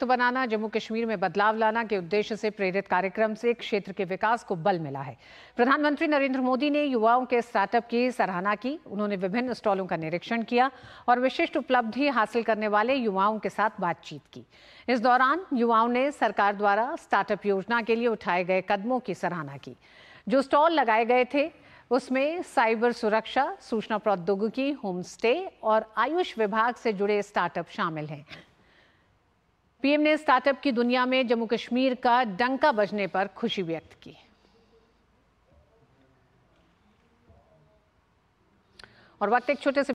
मुक्त बनाना जम्मू कश्मीर में बदलाव लाना के उद्देश्य से प्रेरित कार्यक्रम से क्षेत्र के विकास को बल मिला है प्रधानमंत्री नरेंद्र मोदी ने युवाओं के स्टार्टअप की सराहना की उन्होंने विभिन्न स्टॉलों का निरीक्षण किया और विशिष्ट उपलब्धि हासिल करने वाले युवाओं के साथ बातचीत की इस दौरान युवाओं ने सरकार द्वारा स्टार्टअप योजना के लिए उठाए गए कदमों की सराहना की जो स्टॉल लगाए गए थे उसमें साइबर सुरक्षा सूचना प्रौद्योगिकी होम स्टे और आयुष विभाग से जुड़े स्टार्टअप शामिल हैं पीएम ने स्टार्टअप की दुनिया में जम्मू कश्मीर का डंका बजने पर खुशी व्यक्त की और वक्त एक छोटे से